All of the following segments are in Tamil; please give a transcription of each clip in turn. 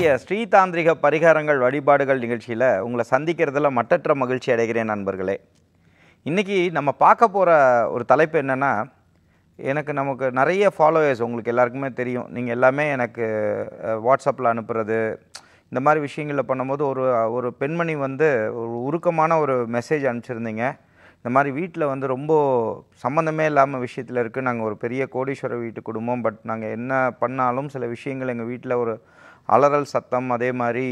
இன்றைய தாந்திரிக பரிகாரங்கள் வழிபாடுகள் நிகழ்ச்சியில் உங்களை சந்திக்கிறதுல மட்டற்ற மகிழ்ச்சி அடைகிறேன் நண்பர்களே இன்றைக்கி நம்ம பார்க்க போகிற ஒரு தலைப்பு என்னென்னா எனக்கு நமக்கு நிறைய ஃபாலோயர்ஸ் உங்களுக்கு எல்லாருக்குமே தெரியும் நீங்கள் எல்லாமே எனக்கு வாட்ஸ்அப்பில் அனுப்புறது இந்த மாதிரி விஷயங்களில் பண்ணும்போது ஒரு ஒரு பெண்மணி வந்து ஒரு உருக்கமான ஒரு மெசேஜ் அனுப்பிச்சிருந்தீங்க இந்த மாதிரி வீட்டில் வந்து ரொம்ப சம்மந்தமே இல்லாமல் விஷயத்தில் இருக்குது நாங்கள் ஒரு பெரிய கோடீஸ்வர வீட்டு குடும்பம் பட் நாங்கள் என்ன பண்ணாலும் சில விஷயங்கள் எங்கள் வீட்டில் ஒரு அலறல் சத்தம் அதே மாதிரி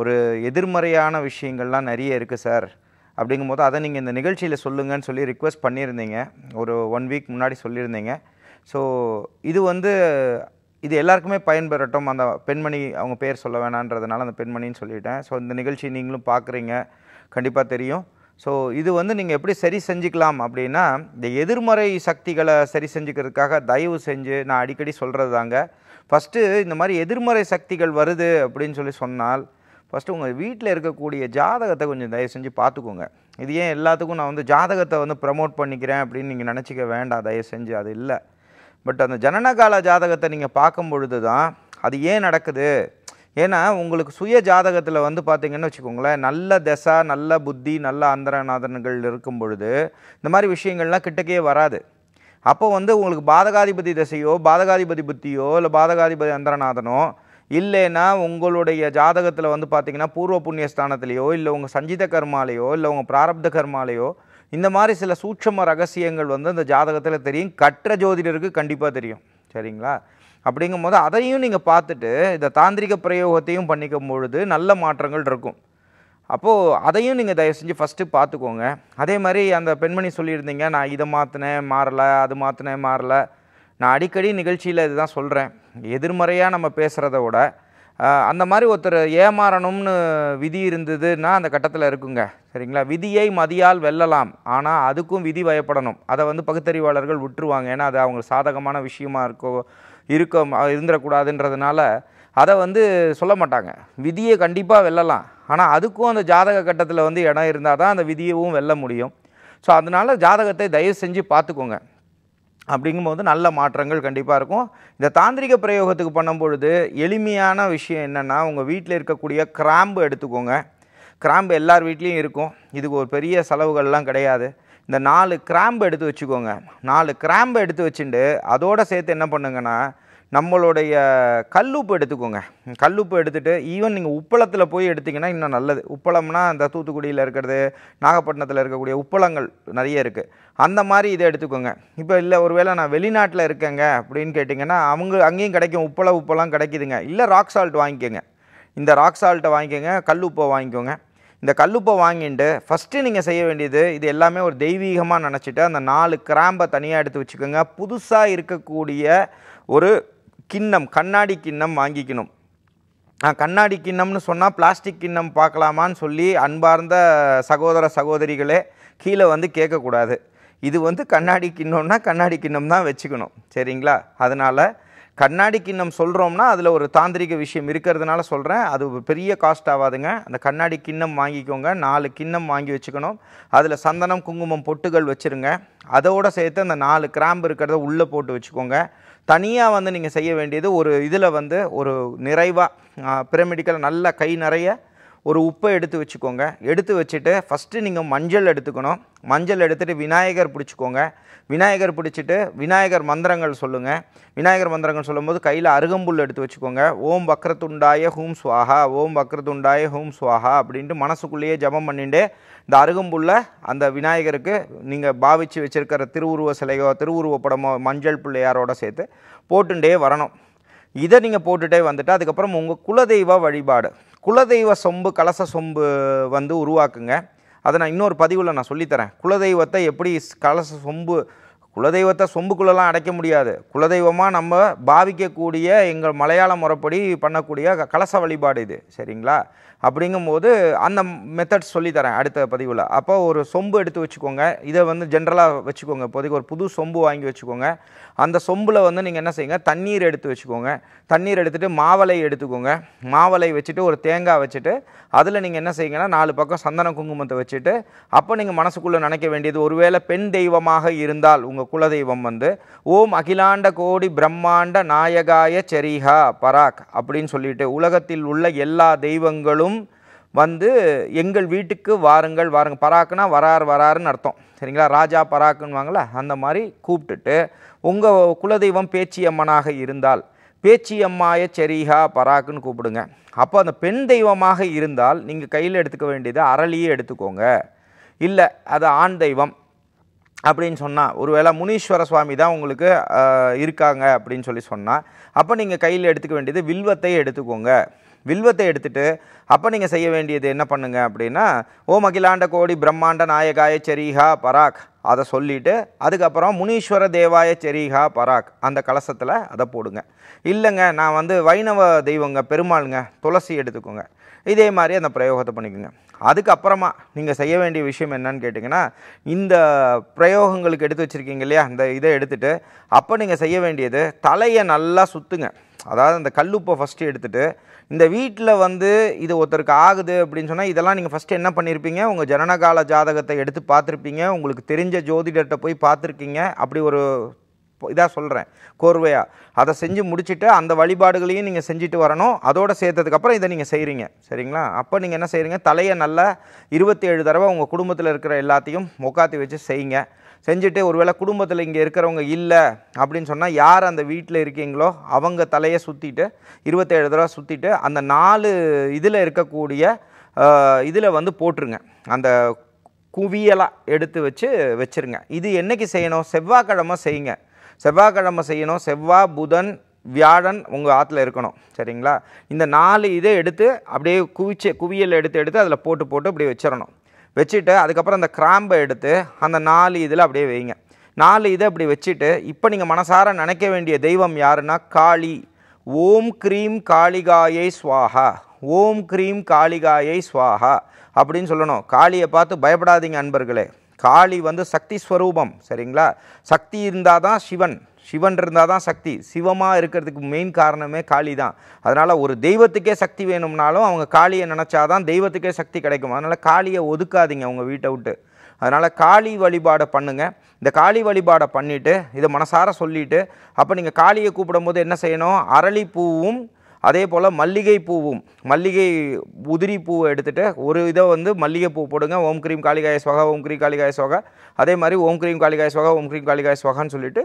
ஒரு எதிர்மறையான விஷயங்கள்லாம் நிறைய இருக்குது சார் அப்படிங்கும் போது அதை நீங்கள் இந்த நிகழ்ச்சியில் சொல்லுங்கன்னு சொல்லி ரிக்வெஸ்ட் பண்ணியிருந்தீங்க ஒரு ஒன் வீக் முன்னாடி சொல்லியிருந்தீங்க ஸோ இது வந்து இது எல்லாருக்குமே பயன்பெறட்டும் அந்த பெண்மணி அவங்க பேர் சொல்ல வேணான்றதுனால அந்த பெண்மணின்னு சொல்லிட்டேன் ஸோ இந்த நிகழ்ச்சி நீங்களும் பார்க்குறீங்க கண்டிப்பாக தெரியும் ஸோ இது வந்து நீங்கள் எப்படி சரி செஞ்சுக்கலாம் அப்படின்னா இந்த எதிர்மறை சக்திகளை சரி செஞ்சுக்கிறதுக்காக தயவு செஞ்சு நான் அடிக்கடி சொல்கிறது தாங்க ஃபஸ்ட்டு இந்த மாதிரி எதிர்மறை சக்திகள் வருது அப்படின்னு சொல்லி சொன்னால் ஃபஸ்ட்டு உங்கள் வீட்டில் இருக்கக்கூடிய ஜாதகத்தை கொஞ்சம் தயவு செஞ்சு பார்த்துக்கோங்க இது ஏன் எல்லாத்துக்கும் நான் வந்து ஜாதகத்தை வந்து ப்ரமோட் பண்ணிக்கிறேன் அப்படின்னு நீங்கள் நினச்சிக்க வேண்டாம் தயவு செஞ்சு அது இல்லை பட் அந்த ஜனனகால ஜாதகத்தை நீங்கள் பார்க்கும் பொழுது தான் அது ஏன் நடக்குது ஏன்னா உங்களுக்கு சுய ஜாதகத்தில் வந்து பார்த்திங்கன்னு வச்சுக்கோங்களேன் நல்ல தசா நல்ல புத்தி நல்ல அந்தரநாதன்கள் இருக்கும் பொழுது இந்த மாதிரி விஷயங்கள்லாம் கிட்டக்கே வராது அப்போ வந்து உங்களுக்கு பாதகாதிபதி திசையோ பாதகாதிபதி புத்தியோ இல்லை பாதகாதிபதி அந்தரநாதனோ இல்லைன்னா உங்களுடைய ஜாதகத்தில் வந்து பார்த்திங்கன்னா பூர்வ புண்ணிய ஸ்தானத்திலேயோ இல்லை உங்கள் சஞ்சித கர்மாலேயோ இல்லை உங்கள் பிராரப்த கர்மாலேயோ இந்த மாதிரி சில சூட்சம ரகசியங்கள் வந்து அந்த ஜாதகத்தில் தெரியும் கற்ற ஜோதிடருக்கு கண்டிப்பாக தெரியும் சரிங்களா அப்படிங்கும் போது அதையும் நீங்கள் பார்த்துட்டு இந்த தாந்திரிக பிரயோகத்தையும் பண்ணிக்கும் பொழுது நல்ல மாற்றங்கள் இருக்கும் அப்போது அதையும் நீங்கள் தயவு செஞ்சு ஃபஸ்ட்டு பார்த்துக்கோங்க அதே மாதிரி அந்த பெண்மணி சொல்லியிருந்தீங்க நான் இதை மாற்றினேன் மாறலை அது மாற்றினேன் மாறலை நான் அடிக்கடி நிகழ்ச்சியில் இதுதான் சொல்கிறேன் எதிர்மறையாக நம்ம பேசுகிறத விட அந்த மாதிரி ஒருத்தர் ஏமாறணும்னு விதி இருந்ததுன்னா அந்த கட்டத்தில் இருக்குங்க சரிங்களா விதியை மதியால் வெல்லலாம் ஆனால் அதுக்கும் விதி பயப்படணும் அதை வந்து பகுத்தறிவாளர்கள் விட்டுருவாங்க ஏன்னா அது அவங்களுக்கு சாதகமான விஷயமா இருக்கோ இருக்க இருந்துடக்கூடாதுன்றதுனால அதை வந்து சொல்ல மாட்டாங்க விதியை கண்டிப்பாக வெல்லலாம் ஆனால் அதுக்கும் அந்த ஜாதக கட்டத்தில் வந்து இடம் இருந்தால் தான் அந்த விதியவும் வெல்ல முடியும் ஸோ அதனால் ஜாதகத்தை தயவு செஞ்சு பார்த்துக்கோங்க அப்படிங்கும்போது நல்ல மாற்றங்கள் கண்டிப்பாக இருக்கும் இந்த தாந்திரிக பிரயோகத்துக்கு பண்ணும்பொழுது எளிமையான விஷயம் என்னென்னா உங்கள் வீட்டில் இருக்கக்கூடிய கிராம்பு எடுத்துக்கோங்க கிராம்பு எல்லார் வீட்லேயும் இருக்கும் இதுக்கு ஒரு பெரிய செலவுகள்லாம் கிடையாது இந்த நாலு கிராம்பு எடுத்து வச்சுக்கோங்க நாலு கிராம்பு எடுத்து வச்சுட்டு அதோடு சேர்த்து என்ன பண்ணுங்கன்னா நம்மளுடைய கல்லுப்பு எடுத்துக்கோங்க கல்லுப்பு எடுத்துகிட்டு ஈவன் நீங்கள் உப்பளத்தில் போய் எடுத்திங்கன்னா இன்னும் நல்லது உப்பளம்னா இந்த தூத்துக்குடியில் இருக்கிறது நாகப்பட்டினத்தில் இருக்கக்கூடிய உப்பளங்கள் நிறைய இருக்குது அந்த மாதிரி இதை எடுத்துக்கோங்க இப்போ இல்லை ஒருவேளை நான் வெளிநாட்டில் இருக்கேங்க அப்படின்னு கேட்டிங்கன்னா அவங்க அங்கேயும் கிடைக்கும் உப்பள உப்பெல்லாம் கிடைக்குதுங்க இல்லை ராக் சால்ட் வாங்கிக்கோங்க இந்த ராக் சால்ட்டை வாங்கிக்கோங்க கல் உப்பை வாங்கிக்கோங்க இந்த கல்லுப்பை வாங்கிட்டு ஃபஸ்ட்டு நீங்கள் செய்ய வேண்டியது இது எல்லாமே ஒரு தெய்வீகமாக நினச்சிட்டு அந்த நாலு கிராம்பை தனியாக எடுத்து வச்சுக்கோங்க புதுசாக இருக்கக்கூடிய ஒரு கிண்ணம் கண்ணாடி கிண்ணம் வாங்கிக்கணும் கண்ணாடி கிண்ணம்னு சொன்னால் பிளாஸ்டிக் கிண்ணம் பார்க்கலாமான்னு சொல்லி அன்பார்ந்த சகோதர சகோதரிகளே கீழே வந்து கேட்கக்கூடாது இது வந்து கண்ணாடி கிண்ணம்னா கண்ணாடி கிண்ணம் தான் வச்சுக்கணும் சரிங்களா அதனால் கண்ணாடி கிண்ணம் சொல்கிறோம்னா அதில் ஒரு தாந்திரிக விஷயம் இருக்கிறதுனால சொல்கிறேன் அது பெரிய காஸ்ட் ஆகாதுங்க அந்த கண்ணாடி கிண்ணம் வாங்கிக்கோங்க நாலு கிண்ணம் வாங்கி வச்சுக்கணும் அதில் சந்தனம் குங்குமம் பொட்டுகள் வச்சுருங்க அதோடு சேர்த்து அந்த நாலு கிராம்பு இருக்கிறத உள்ளே போட்டு வச்சுக்கோங்க தனியாக வந்து நீங்கள் செய்ய வேண்டியது ஒரு இதில் வந்து ஒரு நிறைவாக பிரமிடிக்கல் நல்ல கை நிறைய ஒரு உப்பை எடுத்து வச்சுக்கோங்க எடுத்து வச்சுட்டு ஃபஸ்ட்டு நீங்கள் மஞ்சள் எடுத்துக்கணும் மஞ்சள் எடுத்துகிட்டு விநாயகர் பிடிச்சிக்கோங்க விநாயகர் பிடிச்சிட்டு விநாயகர் மந்திரங்கள் சொல்லுங்கள் விநாயகர் மந்திரங்கள் சொல்லும்போது கையில் அருகம்புல் எடுத்து வச்சுக்கோங்க ஓம் வக்ரத்துண்டாய ஹூம் ஸ்வாஹா ஓம் வக்ரத்துண்டாய ஹூம் சுவாஹா அப்படின்ட்டு மனசுக்குள்ளேயே ஜபம் பண்ணிட்டு இந்த அருகம்புல்ல அந்த விநாயகருக்கு நீங்கள் பாவிச்சு வச்சுருக்கிற திருவுருவ சிலையோ திருவுருவ படமோ மஞ்சள் பிள்ளையாரோட சேர்த்து போட்டுண்டே வரணும் இதை நீங்கள் போட்டுகிட்டே வந்துட்டு அதுக்கப்புறம் உங்கள் குலதெய்வ வழிபாடு குலதெய்வ சொம்பு கலச சொம்பு வந்து உருவாக்குங்க அதை நான் இன்னொரு பதிவில் நான் சொல்லித்தரேன் குலதெய்வத்தை எப்படி கலச சொம்பு குலதெய்வத்தை சொம்புக்குள்ளெல்லாம் அடைக்க முடியாது குலதெய்வமாக நம்ம பாவிக்கக்கூடிய எங்கள் மலையாள முறைப்படி பண்ணக்கூடிய கலச வழிபாடு இது சரிங்களா அப்படிங்கும்போது அந்த மெத்தட்ஸ் சொல்லித்தரேன் அடுத்த பதிவில் அப்போ ஒரு சொம்பு எடுத்து வச்சுக்கோங்க இதை வந்து ஜென்ரலாக வச்சுக்கோங்க இப்போதைக்கு ஒரு புது சொம்பு வாங்கி வச்சுக்கோங்க அந்த சொம்பில் வந்து நீங்கள் என்ன செய்யுங்க தண்ணீர் எடுத்து வச்சுக்கோங்க தண்ணீர் எடுத்துகிட்டு மாவலை எடுத்துக்கோங்க மாவலை வச்சுட்டு ஒரு தேங்காய் வச்சுட்டு அதில் நீங்கள் என்ன செய்யுங்கன்னா நாலு பக்கம் சந்தன குங்குமத்தை வச்சுட்டு அப்போ நீங்கள் மனசுக்குள்ளே நினைக்க வேண்டியது ஒருவேளை பெண் தெய்வமாக இருந்தால் உங்கள் குலதெய்வம் வந்து ஓம் அகிலாண்ட கோடி பிரம்மாண்ட நாயகாய செரிகா பராக் அப்படின்னு சொல்லிட்டு உலகத்தில் உள்ள எல்லா தெய்வங்களும் வந்து எங்கள் வீட்டுக்கு வாருங்கள் வாருங்கள் பராக்குனா வரார் வராருன்னு அர்த்தம் சரிங்களா ராஜா பராக்குன்னுவாங்கள அந்த மாதிரி கூப்பிட்டுட்டு உங்கள் குலதெய்வம் பேச்சியம்மனாக இருந்தால் பேச்சியம்மாய செரிகா பராக்குன்னு கூப்பிடுங்க அப்போ அந்த பெண் தெய்வமாக இருந்தால் நீங்கள் கையில் எடுத்துக்க வேண்டியது அரளியே எடுத்துக்கோங்க இல்லை அது ஆண் தெய்வம் அப்படின்னு சொன்னால் ஒருவேளை முனீஸ்வர சுவாமி தான் உங்களுக்கு இருக்காங்க அப்படின்னு சொல்லி சொன்னால் அப்போ நீங்கள் கையில் எடுத்துக்க வேண்டியது வில்வத்தை எடுத்துக்கோங்க வில்வத்தை எடுத்துட்டு அப்போ நீங்கள் செய்ய வேண்டியது என்ன பண்ணுங்க அப்படின்னா ஓம் அகிலாண்ட கோடி பிரம்மாண்ட நாயகாய செரீஹா பராக் அதை சொல்லிவிட்டு அதுக்கப்புறம் முனீஸ்வர தேவாய செரீஹா பராக் அந்த கலசத்தில் அதை போடுங்க இல்லைங்க நான் வந்து வைணவ தெய்வங்க பெருமாளுங்க துளசி எடுத்துக்கோங்க இதே மாதிரி அந்த பிரயோகத்தை பண்ணிக்கோங்க அதுக்கப்புறமா நீங்கள் செய்ய வேண்டிய விஷயம் என்னன்னு கேட்டிங்கன்னா இந்த பிரயோகங்களுக்கு எடுத்து வச்சுருக்கீங்க இல்லையா அந்த இதை எடுத்துகிட்டு அப்போ நீங்கள் செய்ய வேண்டியது தலையை நல்லா சுற்றுங்க அதாவது இந்த கல்லுப்பை ஃபஸ்ட்டு எடுத்துகிட்டு இந்த வீட்டில் வந்து இது ஒருத்தருக்கு ஆகுது அப்படின்னு சொன்னால் இதெல்லாம் நீங்கள் ஃபஸ்ட்டு என்ன பண்ணியிருப்பீங்க உங்கள் ஜனனகால ஜாதகத்தை எடுத்து பார்த்துருப்பீங்க உங்களுக்கு தெரிஞ்ச ஜோதிடர்கிட்ட போய் பார்த்துருக்கீங்க அப்படி ஒரு இதாக சொல்கிறேன் கோர்வையாக அதை செஞ்சு முடிச்சுட்டு அந்த வழிபாடுகளையும் நீங்கள் செஞ்சுட்டு வரணும் அதோடு சேர்த்ததுக்கப்புறம் இதை நீங்கள் செய்கிறீங்க சரிங்களா அப்போ நீங்கள் என்ன செய்கிறீங்க தலையை நல்லா இருபத்தி ஏழு தடவை உங்கள் குடும்பத்தில் இருக்கிற எல்லாத்தையும் உக்காத்தி வச்சு செய்யுங்க செஞ்சுட்டு ஒருவேளை குடும்பத்தில் இங்கே இருக்கிறவங்க இல்லை அப்படின்னு சொன்னால் யார் அந்த வீட்டில் இருக்கீங்களோ அவங்க தலையை சுற்றிட்டு இருபத்தேழு தடவை சுற்றிட்டு அந்த நாலு இதில் இருக்கக்கூடிய இதில் வந்து போட்டுருங்க அந்த குவியலாக எடுத்து வச்சு வச்சுருங்க இது என்றைக்கு செய்யணும் செவ்வாய்க்கிழமை செய்யுங்க செவ்வாய்க்கிழமை செய்யணும் செவ்வாய் புதன் வியாழன் உங்கள் ஆற்றுல இருக்கணும் சரிங்களா இந்த நாலு இதை எடுத்து அப்படியே குவிச்சு குவியல் எடுத்து எடுத்து அதில் போட்டு போட்டு அப்படியே வச்சிடணும் வச்சுட்டு அதுக்கப்புறம் அந்த கிராம்பை எடுத்து அந்த நாலு இதில் அப்படியே வைங்க நாலு இதை அப்படி வச்சுட்டு இப்போ நீங்கள் மனசார நினைக்க வேண்டிய தெய்வம் யாருன்னா காளி ஓம் க்ரீம் காளிகாயை ஸ்வாஹா ஓம் க்ரீம் காளிகாயை ஸ்வாஹா அப்படின்னு சொல்லணும் காளியை பார்த்து பயப்படாதீங்க அன்பர்களே காளி வந்து சக்தி ஸ்வரூபம் சரிங்களா சக்தி இருந்தால் தான் சிவன் சிவன் இருந்தால் தான் சக்தி சிவமாக இருக்கிறதுக்கு மெயின் காரணமே காளி தான் அதனால் ஒரு தெய்வத்துக்கே சக்தி வேணும்னாலும் அவங்க காளியை நினச்சாதான் தெய்வத்துக்கே சக்தி கிடைக்கும் அதனால் காளியை ஒதுக்காதீங்க அவங்க வீட்டை விட்டு அதனால் காளி வழிபாடை பண்ணுங்கள் இந்த காளி வழிபாடை பண்ணிவிட்டு இதை மனசார சொல்லிவிட்டு அப்போ நீங்கள் காளியை கூப்பிடும்போது என்ன செய்யணும் அரளி பூவும் அதே போல் மல்லிகை பூவும் மல்லிகை உதிரி பூவை எடுத்துகிட்டு ஒரு இதை வந்து மல்லிகை பூ போடுங்க ஓம் கிரீம் காளிகாய சுவகா ஓம் கிரீம் காளிகாய சுவகா அதே மாதிரி ஓம் கிரீம் காளிகாய சுவகா ஓம் கிரீம் காளிகாய சுவகான்னு சொல்லிவிட்டு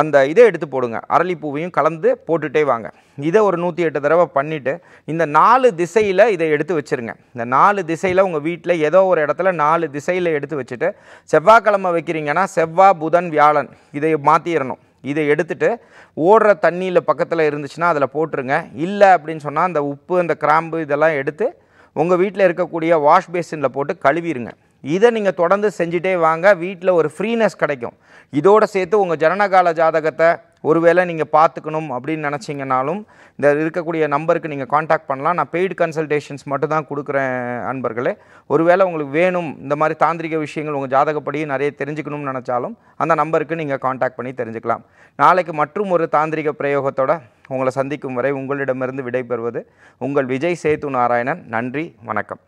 அந்த இதை எடுத்து போடுங்க அரளிப்பூவையும் கலந்து போட்டுகிட்டே வாங்க இதை ஒரு நூற்றி எட்டு தடவை பண்ணிவிட்டு இந்த நாலு திசையில் இதை எடுத்து வச்சுருங்க இந்த நாலு திசையில் உங்கள் வீட்டில் ஏதோ ஒரு இடத்துல நாலு திசையில் எடுத்து வச்சுட்டு செவ்வாய்க்கிழமை வைக்கிறீங்கன்னா செவ்வாய் புதன் வியாழன் இதை மாற்றிடணும் இதை எடுத்துகிட்டு ஓடுற தண்ணியில் பக்கத்தில் இருந்துச்சுன்னா அதில் போட்டுருங்க இல்லை அப்படின்னு சொன்னால் அந்த உப்பு அந்த கிராம்பு இதெல்லாம் எடுத்து உங்கள் வீட்டில் இருக்கக்கூடிய வாஷ் பேசினில் போட்டு கழுவிடுங்க இதை நீங்கள் தொடர்ந்து செஞ்சுட்டே வாங்க வீட்டில் ஒரு ஃப்ரீனஸ் கிடைக்கும் இதோடு சேர்த்து உங்கள் ஜனனகால ஜாதகத்தை ஒருவேளை நீங்கள் பார்த்துக்கணும் அப்படின்னு நினச்சிங்கனாலும் இந்த இருக்கக்கூடிய நம்பருக்கு நீங்கள் காண்டாக்ட் பண்ணலாம் நான் பெய்டு கன்சல்டேஷன்ஸ் மட்டும் தான் கொடுக்குறேன் அன்பர்களே ஒருவேளை உங்களுக்கு வேணும் இந்த மாதிரி தாந்திரிக விஷயங்கள் உங்கள் ஜாதகப்படியும் நிறைய தெரிஞ்சுக்கணும்னு நினச்சாலும் அந்த நம்பருக்கு நீங்கள் காண்டாக்ட் பண்ணி தெரிஞ்சுக்கலாம் நாளைக்கு மற்றும் ஒரு தாந்திரிக பிரயோகத்தோடு உங்களை சந்திக்கும் வரை உங்களிடமிருந்து விடைபெறுவது உங்கள் விஜய் சேத்து நாராயணன் நன்றி வணக்கம்